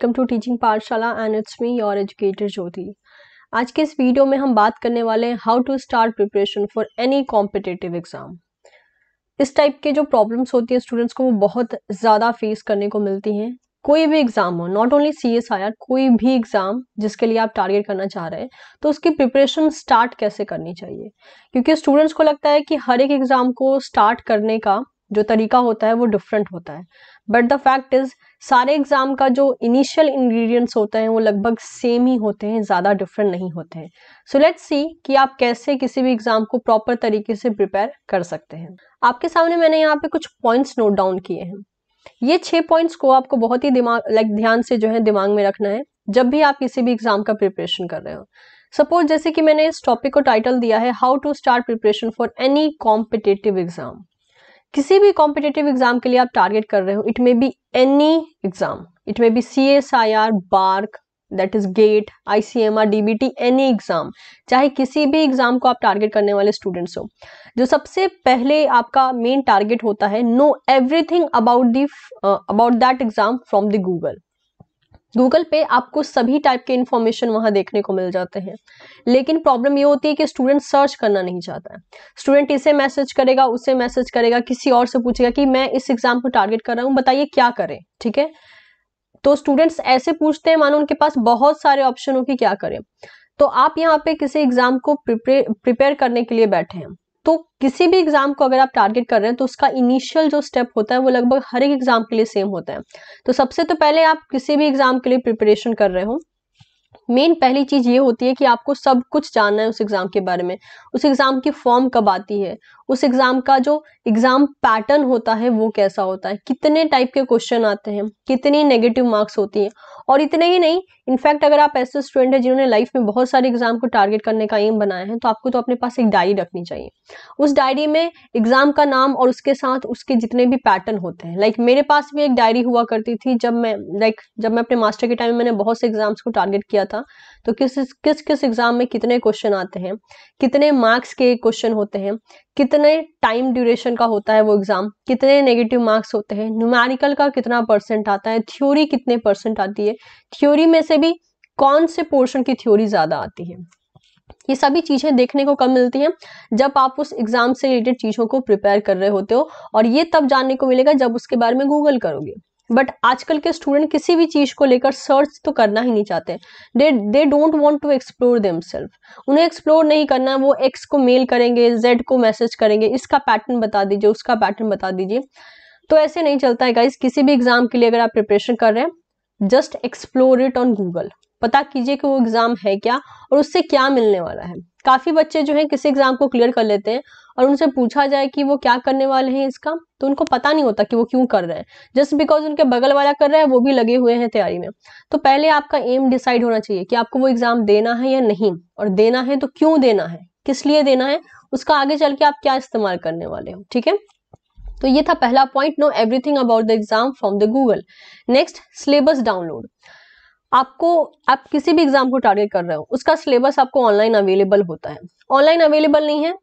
welcome to teaching Pathshala and it's me your educator Jyoti आज के इस वीडियो में हम बात करने वाले हैं how to start preparation for any competitive exam इस टाइप के जो प्रॉब्लम्स होती हैं स्टूडेंट्स को वो बहुत ज़्यादा फेस करने को मिलती हैं कोई भी एग्ज़ाम हो not only C S I R कोई भी एग्ज़ाम जिसके लिए आप टारगेट करना चाह रहे हैं तो उसकी प्रिपरेशन स्टार्ट कैसे करनी चाहिए क्योंकि स्टूडेंट्स को लगता है कि हर एक एग्ज़ाम को स्टार्ट करने का जो तरीका होता है वो डिफरेंट होता है बट द फैक्ट इज़ सारे एग्ज़ाम का जो इनिशियल इंग्रेडिएंट्स होते हैं वो लगभग सेम ही होते हैं ज़्यादा डिफरेंट नहीं होते हैं सो लेट्स सी कि आप कैसे किसी भी एग्ज़ाम को प्रॉपर तरीके से प्रिपेयर कर सकते हैं आपके सामने मैंने यहाँ पे कुछ पॉइंट्स नोट डाउन किए हैं ये छः पॉइंट्स को आपको बहुत ही दिमाग लाइक ध्यान से जो है दिमाग में रखना है जब भी आप किसी भी एग्ज़ाम का प्रिपरेशन कर रहे हो सपोज जैसे कि मैंने इस टॉपिक को टाइटल दिया है how to start preparation for any competitive exam किसी भी कॉम्पिटेटिव एग्जाम के लिए आप टारगेट कर रहे हो it may be any exam it may be C S I R BARC that is GATE I C M R D B T any exam चाहे किसी भी एग्जाम को आप टारगेट करने वाले स्टूडेंट्स हो जो सबसे पहले आपका मेन टारगेट होता है know everything about the about that exam from the Google Google पे आपको सभी टाइप के इन्फॉर्मेशन वहाँ देखने को मिल जाते हैं लेकिन प्रॉब्लम ये होती है कि स्टूडेंट सर्च करना नहीं चाहता है स्टूडेंट इसे मैसेज करेगा उसे मैसेज करेगा किसी और से पूछेगा कि मैं इस एग्जाम को टारगेट कर रहा हूँ बताइए क्या करें ठीक है तो स्टूडेंट्स ऐसे पूछते हैं मानो उनके पास बहुत सारे ऑप्शन हो कि क्या करें तो आप यहाँ पे किसी एग्जाम को प्रिपेयर करने के लिए बैठे हैं तो किसी भी एग्जाम को अगर आप टारगेट कर रहे हैं तो उसका इनिशियल जो स्टेप होता है वो लगभग हर एक एग्जाम के लिए सेम होता है तो सबसे तो पहले आप किसी भी एग्जाम के लिए प्रिपरेशन कर रहे हो मेन पहली चीज ये होती है कि आपको सब कुछ जानना है उस एग्जाम के बारे में उस एग्जाम की फॉर्म कब आती है उस एग्जाम का जो एग्जाम पैटर्न होता है वो कैसा होता है कितने टाइप के क्वेश्चन आते हैं कितनी नेगेटिव मार्क्स होती हैं और इतने ही नहीं इनफैक्ट अगर आप ऐसे स्टूडेंट हैं जिन्होंने लाइफ में बहुत सारे एग्जाम को टारगेट करने का एम बनाया है तो आपको तो अपने पास एक डायरी रखनी चाहिए उस डायरी में एग्जाम का नाम और उसके साथ उसके जितने भी पैटर्न होते हैं लाइक मेरे पास भी एक डायरी हुआ करती थी जब मैं लाइक जब मैं अपने मास्टर के टाइम में मैंने बहुत से एग्जाम्स को टारगेट किया था ना तो किस किस किस एग्जाम में कितने क्वेश्चन आते हैं कितने मार्क्स के क्वेश्चन होते हैं कितने टाइम ड्यूरेशन का होता है वो एग्जाम कितने नेगेटिव मार्क्स होते हैं न्यूमेरिकल का कितना परसेंट आता है थ्योरी कितने परसेंट आती है थ्योरी में से भी कौन से पोर्शन की थ्योरी ज़्यादा आती है ये सभी चीज़ें देखने को कम मिलती हैं जब आप उस एग्ज़ाम से रिलेटेड चीज़ों को प्रिपेयर कर रहे होते हो और ये तब जानने को मिलेगा जब उसके बारे में गूगल करोगे बट आजकल के स्टूडेंट किसी भी चीज को लेकर सर्च तो करना ही नहीं चाहते they they don't want to explore them उन्हें एक्सप्लोर नहीं करना वो एक्स को मेल करेंगे जेड को मैसेज करेंगे इसका पैटर्न बता दीजिए उसका पैटर्न बता दीजिए तो ऐसे नहीं चलता है गाइज किसी भी एग्जाम के लिए अगर आप प्रिपरेशन कर रहे हैं just explore it on Google पता कीजिए कि वो एग्जाम है क्या और उससे क्या मिलने वाला है काफी बच्चे जो है किसी एग्जाम को क्लियर कर लेते हैं और उनसे पूछा जाए कि वो क्या करने वाले हैं इसका तो उनको पता नहीं होता कि वो क्यों कर रहे हैं जस्ट बिकॉज उनके बगल वाला कर रहा है वो भी लगे हुए हैं तैयारी में तो पहले आपका एम डिसाइड होना चाहिए कि आपको वो एग्जाम देना है या नहीं और देना है तो क्यों देना है किस लिए देना है उसका आगे चल के आप क्या इस्तेमाल करने वाले हो ठीक है तो ये था पहला point know everything about the exam from the Google next syllabus download आपको आप किसी भी एग्जाम को टारगेट कर रहे हो उसका सिलेबस आपको ऑनलाइन अवेलेबल होता है ऑनलाइन अवेलेबल नहीं है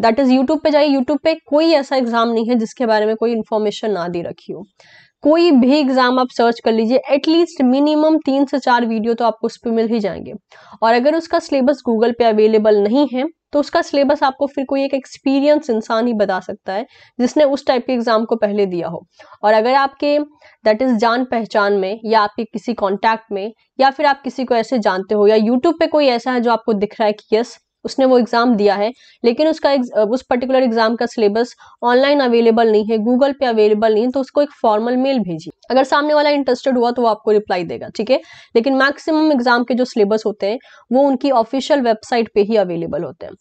दैट इज यूट्यूब पे जाइए यूट्यूब पे कोई ऐसा एग्जाम नहीं है जिसके बारे में कोई इन्फॉर्मेशन ना दे रखी हो कोई भी एग्जाम आप सर्च कर लीजिए एटलीस्ट मिनिमम तीन से चार वीडियो तो आपको उस पर मिल ही जाएंगे और अगर उसका सिलेबस गूगल पे अवेलेबल नहीं है तो उसका सिलेबस आपको फिर कोई एक एक्सपीरियंस इंसान ही बता सकता है जिसने उस टाइप के एग्जाम को पहले दिया हो और अगर आपके दैट इज जान पहचान में या आपके किसी कॉन्टैक्ट में या फिर आप किसी को ऐसे जानते हो या यूट्यूब पे कोई ऐसा है जो आपको दिख रहा है कि यस उसने वो एग्ज़ाम दिया है लेकिन उसका उस पर्टिकुलर एग्ज़ाम का सिलेबस ऑनलाइन अवेलेबल नहीं है गूगल पे अवेलेबल नहीं है तो उसको एक फॉर्मल मेल भेजिए अगर सामने वाला इंटरेस्टेड हुआ तो वो आपको रिप्लाई देगा ठीक है लेकिन मैक्सिमम एग्ज़ाम के जो सिलेबस होते हैं वो उनकी ऑफिशियल वेबसाइट पर ही अवेलेबल होते हैं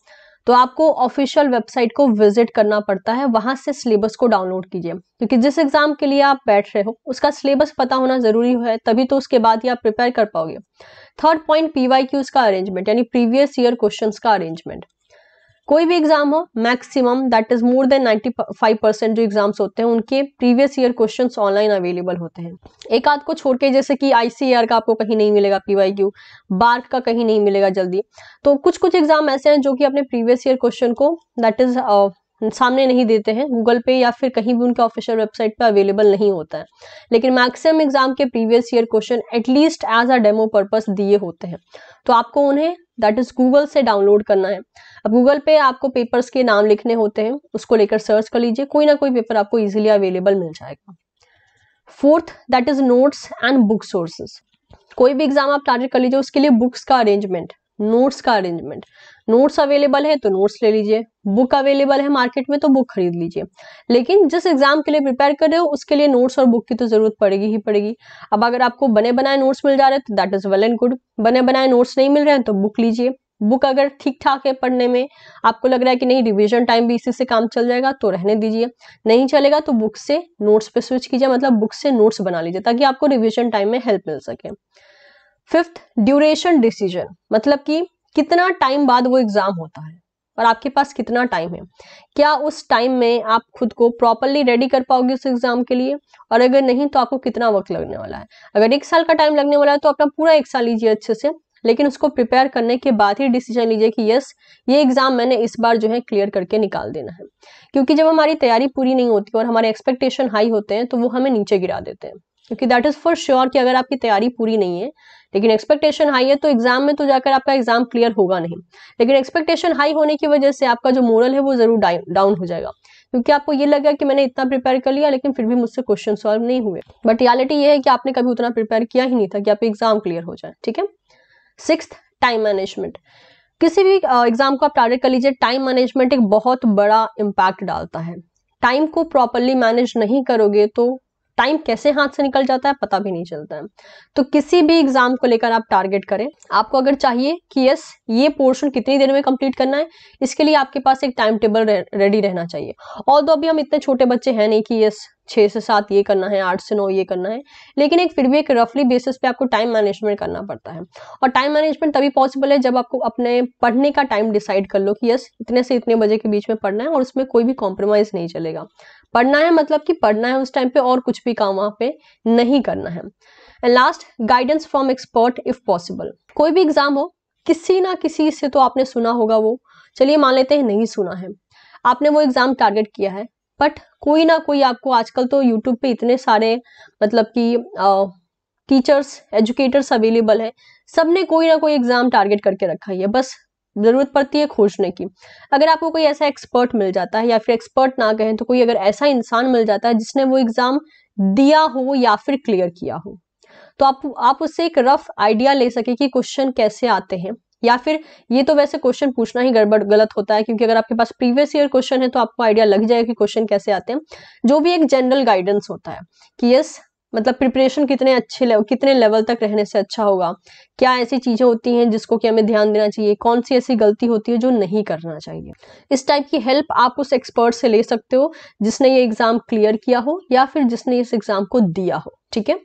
तो आपको ऑफिशियल वेबसाइट को विजिट करना पड़ता है वहां से सिलेबस को डाउनलोड कीजिए क्योंकि जिस एग्जाम के लिए आप बैठ रहे हो उसका सिलेबस पता होना जरूरी है तभी तो उसके बाद ही आप प्रिपेयर कर पाओगे थर्ड पॉइंट पीवाई का अरेंजमेंट यानी प्रीवियस ईयर क्वेश्चन का अरेंजमेंट कोई भी एग्जाम हो maximum that is more than 95 percent जो एग्जाम्स होते हैं उनके previous year questions online available होते हैं एक आध को छोड़ के जैसे कि आईसीआर e का आपको कहीं नहीं मिलेगा पीवाईक्यू बार्क का कहीं नहीं मिलेगा जल्दी तो कुछ कुछ एग्जाम ऐसे हैं जो कि अपने प्रीवियस ईयर क्वेश्चन को दैट इज सामने नहीं देते हैं गूगल पे या फिर कहीं भी उनके ऑफिशियल वेबसाइट पे अवेलेबल नहीं होता है लेकिन मैक्सिमम एग्जाम के previous year question at least as a demo purpose दिए होते हैं तो आपको उन्हें दैट इज गूगल से डाउनलोड करना है अब गूगल पे आपको पेपर्स के नाम लिखने होते हैं उसको लेकर सर्च कर लीजिए कोई ना कोई पेपर आपको इजीली अवेलेबल मिल जाएगा fourth that is notes and book sources कोई भी एग्जाम आप टारगेट कर लीजिए उसके लिए बुक्स का अरेंजमेंट नोट्स का अरेंजमेंट नोट्स अवेलेबल है तो नोट्स ले लीजिए बुक अवेलेबल है मार्केट में तो बुक खरीद लीजिए लेकिन जिस एग्जाम के लिए प्रिपेयर कर रहे हो उसके लिए नोट्स और बुक की तो जरूरत पड़ेगी ही पड़ेगी अब अगर आपको बने बनाए नोट्स मिल जा रहे हैं तो that is well and good बने बनाए नोट्स नहीं मिल रहे हैं तो बुक लीजिए बुक अगर ठीक ठाक है पढ़ने में आपको लग रहा है कि नहीं रिवीजन टाइम भी इसी से काम चल जाएगा तो रहने दीजिए नहीं चलेगा तो बुक से नोट्स पे स्विच कीजिए मतलब बुक से नोट्स बना लीजिए ताकि आपको रिवीजन टाइम में हेल्प मिल सके फिफ्थ ड्यूरेशन डिसीजन मतलब कि कितना टाइम बाद वो एग्जाम होता है और आपके पास कितना टाइम है क्या उस टाइम में आप खुद को प्रॉपरली रेडी कर पाओगे उस एग्जाम के लिए और अगर नहीं तो आपको कितना वक्त लगने वाला है अगर एक साल का टाइम लगने वाला है तो अपना पूरा एक साल लीजिए अच्छे से लेकिन उसको प्रिपेयर करने के बाद ही डिसीजन लीजिए कि यस ये एग्जाम मैंने इस बार जो है क्लियर करके निकाल देना है क्योंकि जब हमारी तैयारी पूरी नहीं होती और हमारे एक्सपेक्टेशन हाई होते हैं तो वो हमें नीचे गिरा देते हैं क्योंकि दैट इज फॉर श्योर कि अगर आपकी तैयारी पूरी नहीं है लेकिन एक्सपेक्टेशन हाई है तो एग्जाम में तो जाकर आपका एग्जाम क्लियर होगा नहीं लेकिन एक्सपेक्टेशन हाई होने की वजह से आपका जो मोरल है वो जरूर डाउन हो जाएगा क्योंकि आपको ये लगा कि मैंने इतना प्रिपेयर कर लिया लेकिन फिर भी मुझसे क्वेश्चन सॉल्व नहीं हुए बट रियालिटी ये है कि आपने कभी उतना प्रिपेयर किया ही नहीं था कि आपका एग्जाम क्लियर हो जाए ठीक है सिक्स टाइम मैनेजमेंट किसी भी एग्जाम को आप टारगेट कर लीजिए टाइम मैनेजमेंट एक बहुत बड़ा इम्पैक्ट डालता है टाइम को प्रॉपरली मैनेज नहीं करोगे तो टाइम कैसे हाथ से निकल जाता है पता भी नहीं चलता है तो किसी भी एग्जाम को लेकर आप टारगेट करें आपको अगर चाहिए कि यस ये पोर्शन कितनी देर में कंप्लीट करना है इसके लिए आपके पास एक टाइम टेबल रेडी रहना चाहिए और तो अभी हम इतने छोटे बच्चे हैं नहीं कि यस छः से सात ये करना है आठ से नौ ये करना है लेकिन एक फिर भी एक रफली बेसिस पे आपको टाइम मैनेजमेंट करना पड़ता है और टाइम मैनेजमेंट तभी पॉसिबल है जब आपको अपने पढ़ने का टाइम डिसाइड कर लो कि यस इतने से इतने बजे के बीच में पढ़ना है और उसमें कोई भी कॉम्प्रोमाइज़ नहीं चलेगा पढ़ना है मतलब कि पढ़ना है उस टाइम पे और कुछ भी काम वहाँ पे नहीं करना है and last guidance from expert if possible कोई भी एग्जाम हो किसी ना किसी से तो आपने सुना होगा वो चलिए मान लेते हैं नहीं सुना है आपने वो एग्जाम टारगेट किया है बट कोई ना कोई आपको आजकल तो यूट्यूब पे इतने सारे मतलब कि टीचर्स एजुकेटर्स अवेलेबल है सबने कोई ना कोई एग्जाम टारगेट करके रखा ही है बस जरूरत पड़ती है खोजने की अगर आपको कोई ऐसा एक्सपर्ट मिल जाता है या फिर एक्सपर्ट ना कहें तो कोई अगर ऐसा इंसान मिल जाता है जिसने वो एग्जाम दिया हो या फिर क्लियर किया हो तो आप आप उससे एक रफ आइडिया ले सके कि क्वेश्चन कैसे आते हैं या फिर ये तो वैसे क्वेश्चन पूछना ही गड़बड़ गलत होता है क्योंकि अगर आपके पास प्रीवियस ईयर क्वेश्चन है तो आपको आइडिया लग जाएगा कि क्वेश्चन कैसे आते हैं जो भी एक जनरल गाइडेंस होता है कि यस मतलब प्रिपरेशन कितने अच्छे लेवल कितने लेवल तक रहने से अच्छा होगा क्या ऐसी चीज़ें होती हैं जिसको कि हमें ध्यान देना चाहिए कौन सी ऐसी गलती होती है जो नहीं करना चाहिए इस टाइप की हेल्प आप उस एक्सपर्ट से ले सकते हो जिसने ये एग्ज़ाम क्लियर किया हो या फिर जिसने इस एग्ज़ाम को दिया हो ठीक है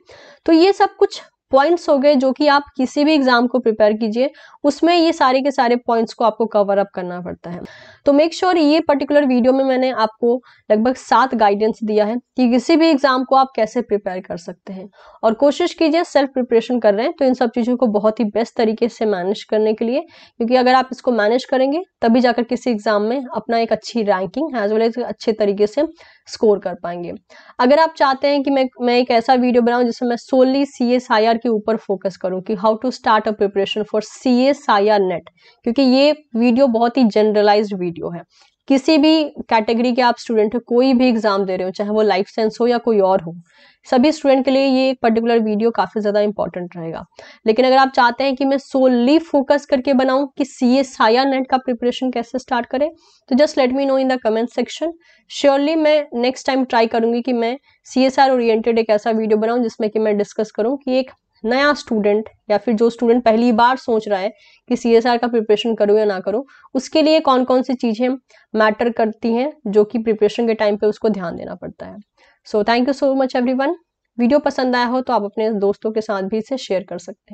तो ये सब कुछ पॉइंट्स हो गए जो कि आप किसी भी एग्जाम को प्रिपेयर कीजिए उसमें ये सारे के सारे पॉइंट्स को आपको कवर अप करना पड़ता है तो मेक श्योर sure ये पर्टिकुलर वीडियो में मैंने आपको लगभग सात गाइडेंस दिया है कि किसी भी एग्जाम को आप कैसे प्रिपेयर कर सकते हैं और कोशिश कीजिए सेल्फ प्रिपरेशन कर रहे हैं तो इन सब चीज़ों को बहुत ही बेस्ट तरीके से मैनेज करने के लिए क्योंकि अगर आप इसको मैनेज करेंगे तभी जाकर किसी एग्जाम में अपना एक अच्छी रैंकिंग एज वेल एज अच्छे तरीके से स्कोर कर पाएंगे अगर आप चाहते हैं कि मैं मैं एक ऐसा वीडियो बनाऊं जिसमें मैं सोलली सी एस के ऊपर फोकस करूं कि how to start a preparation for C S I R NET क्योंकि ये वीडियो बहुत ही जनरलाइज वीडियो है किसी भी कैटेगरी के आप स्टूडेंट हो कोई भी एग्जाम दे रहे हो चाहे वो लाइफ साइंस हो या कोई और हो सभी स्टूडेंट के लिए ये पर्टिकुलर वीडियो काफ़ी ज़्यादा इंपॉर्टेंट रहेगा लेकिन अगर आप चाहते हैं कि मैं सोलली फोकस करके बनाऊं कि सी ए साया नेट का प्रिपरेशन कैसे स्टार्ट करें तो just let me know in the comment section surely मैं नेक्स्ट टाइम ट्राई करूंगी कि मैं सी एस आर ओरिएंटेड एक ऐसा वीडियो बनाऊं जिसमें कि मैं डिस्कस करूं कि एक नया स्टूडेंट या फिर जो स्टूडेंट पहली बार सोच रहा है कि सी का प्रिपरेशन करूँ या ना करूँ उसके लिए कौन कौन सी चीज़ें मैटर करती हैं जो कि प्रिपरेशन के टाइम पे उसको ध्यान देना पड़ता है so thank you so much everyone video पसंद आया हो तो आप अपने दोस्तों के साथ भी इसे शेयर कर सकते हैं